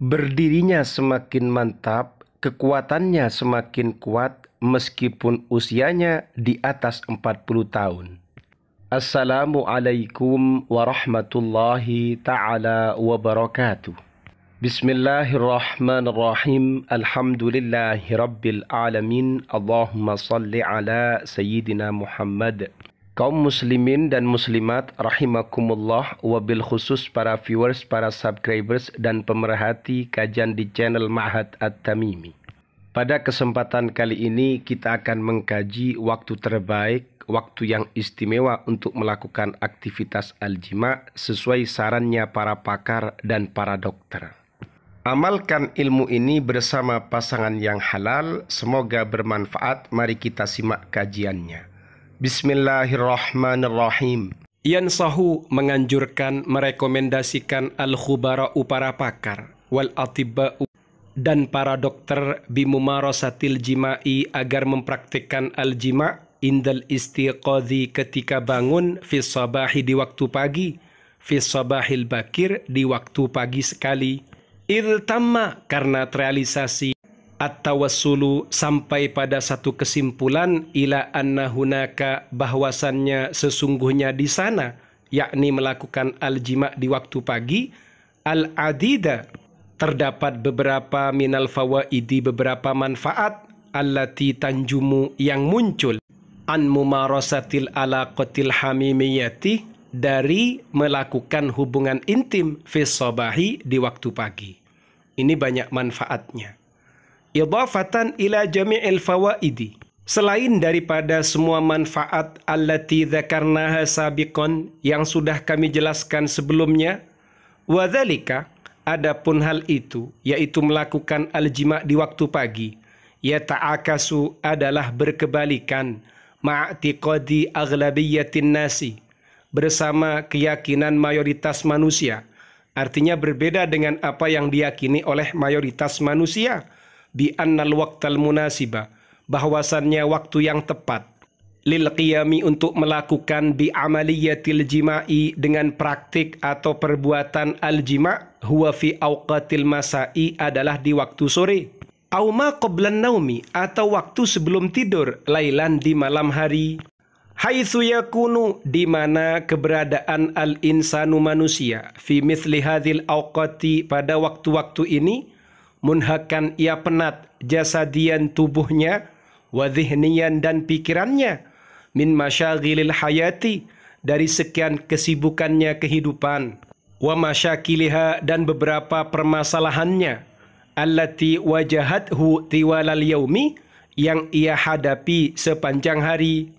Berdirinya semakin mantap, kekuatannya semakin kuat meskipun usianya di atas 40 tahun. Assalamualaikum warahmatullahi taala wabarakatuh. Bismillahirrahmanirrahim. Alhamdulillahi rabbil alamin. Allahumma salli ala sayyidina Muhammad kaum muslimin dan muslimat rahimakumullah wabil khusus para viewers, para subscribers dan pemerhati kajian di channel Ma'had At-Tamimi. Pada kesempatan kali ini kita akan mengkaji waktu terbaik, waktu yang istimewa untuk melakukan aktivitas aljima sesuai sarannya para pakar dan para dokter. Amalkan ilmu ini bersama pasangan yang halal, semoga bermanfaat. Mari kita simak kajiannya. Bismillahirrahmanirrahim. Yan Sahu menganjurkan merekomendasikan al-khubara para pakar wal atibba dan para dokter bimumarasatil jima'i agar mempraktikkan al-jima' indal istiqadhi ketika bangun fi sabahi di waktu pagi fi sabahil bakir di waktu pagi sekali il tamma karena terrealisasi at-tawassulu sampai pada satu kesimpulan ila anna hunaka bahwasannya sesungguhnya di sana yakni melakukan al-jima di waktu pagi al-adida terdapat beberapa minal fawaidi beberapa manfaat allati tanjumu yang muncul an mumarasatil alaqatil hamimiyati dari melakukan hubungan intim fi di waktu pagi ini banyak manfaatnya idafatan ila jami'il fawaidi selain daripada semua manfaat allati dzakarnaha sabiqan yang sudah kami jelaskan sebelumnya wadzalika adapun hal itu yaitu melakukan al-jima di waktu pagi ta'akasu adalah berkebalikan ma'tiqadi aghlabiyyatin nasi bersama keyakinan mayoritas manusia artinya berbeda dengan apa yang diyakini oleh mayoritas manusia bi annal waqtal munasiba bahwasannya waktu yang tepat lil qiyami untuk melakukan bi amaliyatil jima'i dengan praktik atau perbuatan al jima' huwa fi awqatil masa'i adalah di waktu sore au ma qablan naumi atau waktu sebelum tidur lailan di malam hari haitsu yakunu di mana keberadaan al insanu manusia fi mithli hadhil awqati pada waktu-waktu ini munhakan ia penat jasadian tubuhnya wadhihnian dan pikirannya min masyaghilil hayati dari sekian kesibukannya kehidupan wa masyakiliha dan beberapa permasalahannya allati wajahathu tiwalal yaumi yang ia hadapi sepanjang hari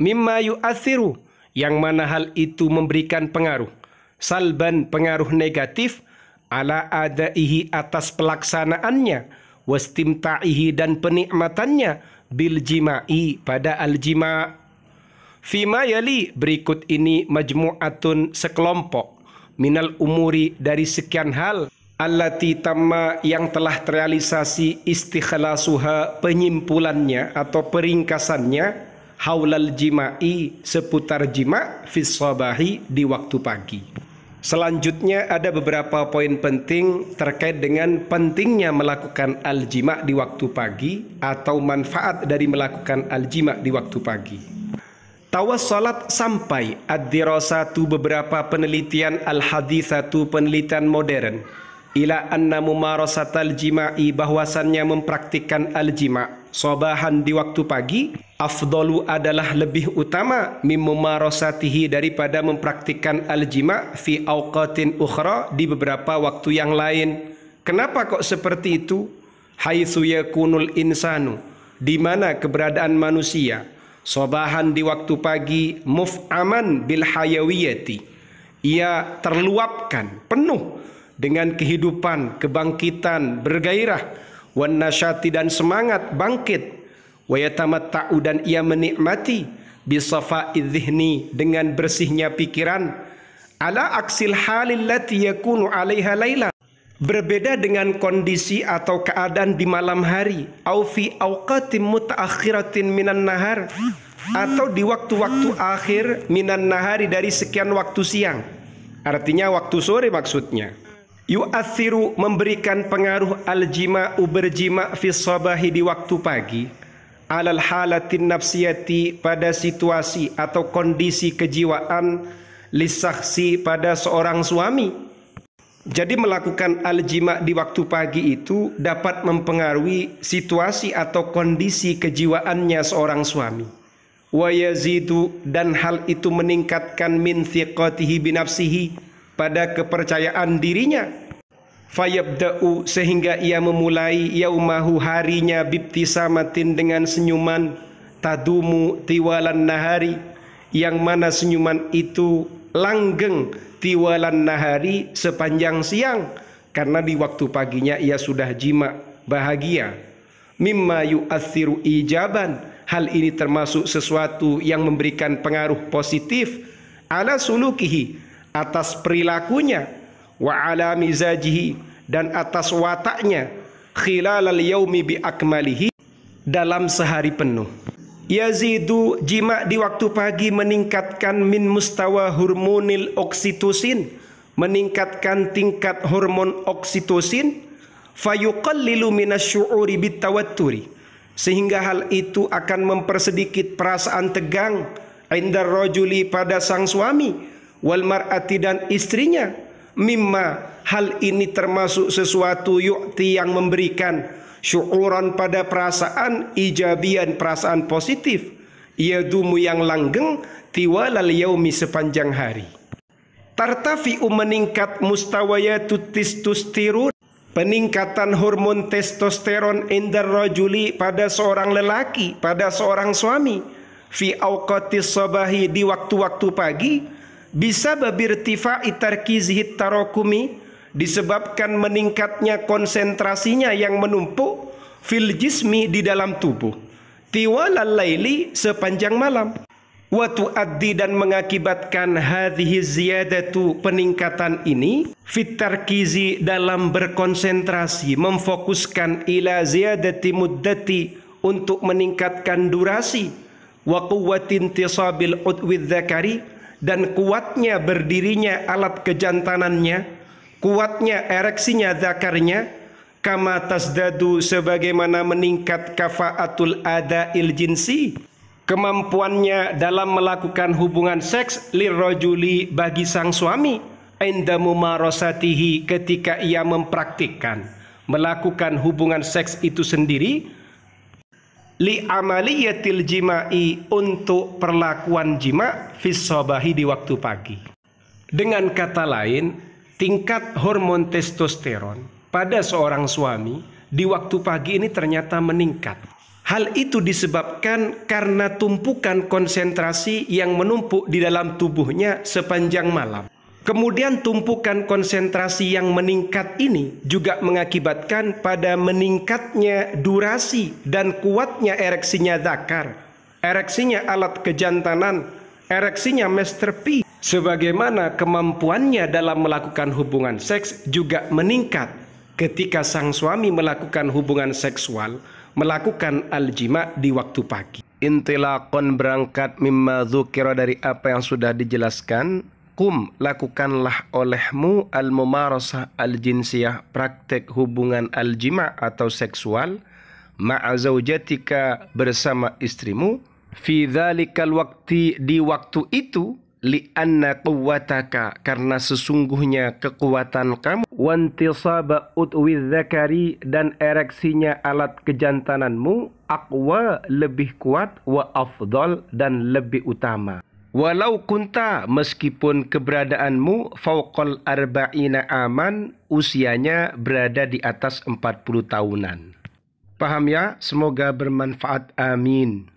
mimma yu'athiru yang mana hal itu memberikan pengaruh salban pengaruh negatif ala adaihi atas pelaksanaannya wastimta'ihi dan penikmatannya bil jima'i pada al jima' Fima yali berikut ini majmu'atun sekelompok minal umuri dari sekian hal allati tamma yang telah terrealisasi istikhlasuha penyimpulannya atau peringkasannya haulal jima'i seputar jima' sabahi di waktu pagi. Selanjutnya ada beberapa poin penting terkait dengan pentingnya melakukan aljima di waktu pagi atau manfaat dari melakukan aljima di waktu pagi. Tawas salat sampai ad-dirasatu beberapa penelitian al-hadithatu penelitian modern ila anna al jima'i bahwasannya mempraktikkan al-jima' sobahan di waktu pagi afdalu adalah lebih utama mim mumarasatihi daripada mempraktikkan al-jima' fi awqatin ukhra di beberapa waktu yang lain. Kenapa kok seperti itu? Haitsu yakunul insanu di mana keberadaan manusia sobahan di waktu pagi muf'aman bil hayawiyati ia terluapkan penuh dengan kehidupan, kebangkitan, bergairah, wan nasyati dan semangat bangkit, wayatamatta'u dan ia menikmati bisafa dhihni dengan bersihnya pikiran ala aksil halil lati yakunu 'alaiha laila berbeda dengan kondisi atau keadaan di malam hari au fi awqatin mutaakhiratin minan nahar atau di waktu-waktu akhir minan nahari dari sekian waktu siang artinya waktu sore maksudnya yu'athiru memberikan pengaruh al-jima'u berjima fi sabahi di waktu pagi alal halatin nafsiyati pada situasi atau kondisi kejiwaan lisaksi pada seorang suami jadi melakukan al-jima di waktu pagi itu dapat mempengaruhi situasi atau kondisi kejiwaannya seorang suami wa yazidu dan hal itu meningkatkan min thiqatihi binafsihi pada kepercayaan dirinya fayabda'u sehingga ia memulai yaumahu harinya matin dengan senyuman tadumu tiwalan nahari yang mana senyuman itu langgeng tiwalan nahari sepanjang siang karena di waktu paginya ia sudah jima bahagia mimma yu'athiru ijaban hal ini termasuk sesuatu yang memberikan pengaruh positif ala sulukihi atas perilakunya wa ala mizajihi dan atas wataknya khilal al yaumi bi akmalihi dalam sehari penuh. Yazidu jima di waktu pagi meningkatkan min mustawa hormonil oksitosin, meningkatkan tingkat hormon oksitosin, fayuqallilu minasyu'uri bitawatturi. Sehingga hal itu akan mempersedikit perasaan tegang indar rojuli pada sang suami wal mar'ati dan istrinya mimma hal ini termasuk sesuatu yu'ti yang memberikan syuuran pada perasaan ijabian perasaan positif yadumu yang langgeng tiwalal yaumi sepanjang hari tartafi'u meningkat mustawayatu tustiru peningkatan hormon testosteron indar rajuli pada seorang lelaki pada seorang suami fi awqatis sabahi di waktu-waktu pagi bisa babirtifa itarkizihit tarokumi disebabkan meningkatnya konsentrasinya yang menumpuk fil jismi di dalam tubuh tiwalal laili sepanjang malam watu adi dan mengakibatkan hadhihi ziyadatu peningkatan ini fitarkizi dalam berkonsentrasi memfokuskan ila ziyadati muddati untuk meningkatkan durasi wa quwwatin tisabil udwi dzakari dan kuatnya berdirinya alat kejantanannya, kuatnya ereksinya zakarnya, kama tasdadu sebagaimana meningkat kafaatul ada jinsi, kemampuannya dalam melakukan hubungan seks lirrojuli bagi sang suami, indamu marosatihi ketika ia mempraktikkan melakukan hubungan seks itu sendiri li amaliyatil jima'i untuk perlakuan jima fisobahi di waktu pagi. Dengan kata lain, tingkat hormon testosteron pada seorang suami di waktu pagi ini ternyata meningkat. Hal itu disebabkan karena tumpukan konsentrasi yang menumpuk di dalam tubuhnya sepanjang malam. Kemudian tumpukan konsentrasi yang meningkat ini juga mengakibatkan pada meningkatnya durasi dan kuatnya ereksinya zakar, ereksinya alat kejantanan, ereksinya masterpiece. Sebagaimana kemampuannya dalam melakukan hubungan seks juga meningkat ketika sang suami melakukan hubungan seksual, melakukan aljima di waktu pagi. Intilakon berangkat mimma zukira dari apa yang sudah dijelaskan lakukanlah olehmu al-mumarasah al-jinsiyah praktek hubungan al-jima atau seksual maazawjatika bersama istrimu fi dzalikal waqti di waktu itu li'anna quwwataka karena sesungguhnya kekuatan kamu wantisaba utwi zakari dan ereksinya alat kejantananmu aqwa lebih kuat wa afdal dan lebih utama Walau kunta meskipun keberadaanmu fauqal arba'ina aman usianya berada di atas 40 tahunan. Paham ya? Semoga bermanfaat. Amin.